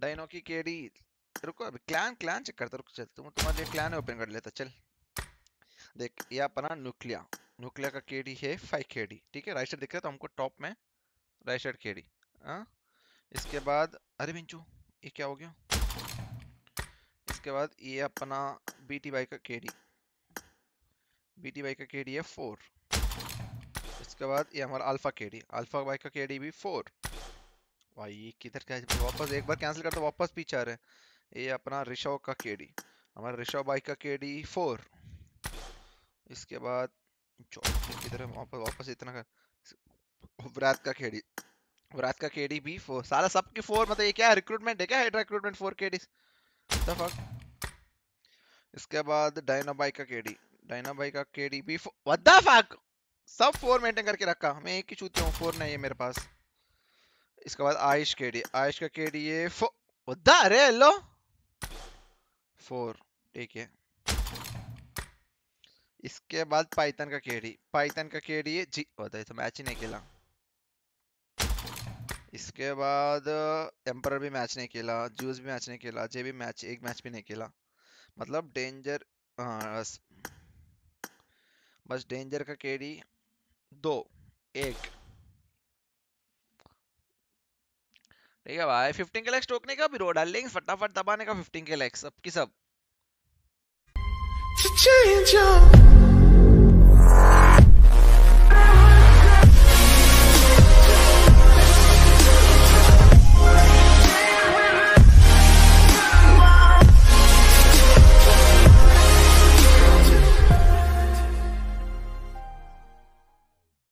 Dyno की KD रुको अभी क्लैन क्लैन चेक करते रुक चल तुम तुम्हारे लिए क्लैन ओपन कर लेता चल देख ये अपना न्यूक्लिया न्यूक्लिया का केडी है फाइव केडी ठीक है राइट साइड दिख रहा है तो हमको टॉप में राइट साइड केडी हाँ इसके बाद अरे बिंचू ये क्या हो गया इसके बाद ये अपना बी टी बाई का K D B T by का के डी है फोर इसके बाद ये हमारा अल्फा के डी अल्फा बाई का के डी भी फोर भाई किधर क्या वापस एक बार कैंसिल कर दो वापस पीछे आ रहे हैं ये अपना ऋषव का केडी हमारा ऋषव भाई का केडी फोर इसके बाद किधर है वापस वापस इतना कर व्रात का केडी व्रात का केडी भी फोर सारा सबके फोर मतलब ये क्या रिक्रूटमेंट है क्या हेड रिक्रूटमेंट फोर केडी इसके बाद डायना भाई का केडी डायना भाई का केडी भी व्हाट द फक सब फोर मेंटेन करके रखा मैं एक ही चूती हूं फोर नहीं है मेरे पास इसके बाद आयुष के डी आयुष का के डी ए फोर अरे हेलो फोर ठीक है इसके बाद पाइथन का केडी पाइथन का केडी जी होता है तो मैच ही नहीं खेला इसके बाद एम्पर भी मैच नहीं खेला जूस भी मैच नहीं खेला जे भी मैच एक मैच भी नहीं खेला मतलब डेंजर हाँ, बस बस डेंजर का केडी दो एक ठीक है भाई फिफ्टीन के लैक्स टोकने का भी रोड डाल लेंगे फटाफट दबाने का फिफ्टीन के लैक्स सब की सब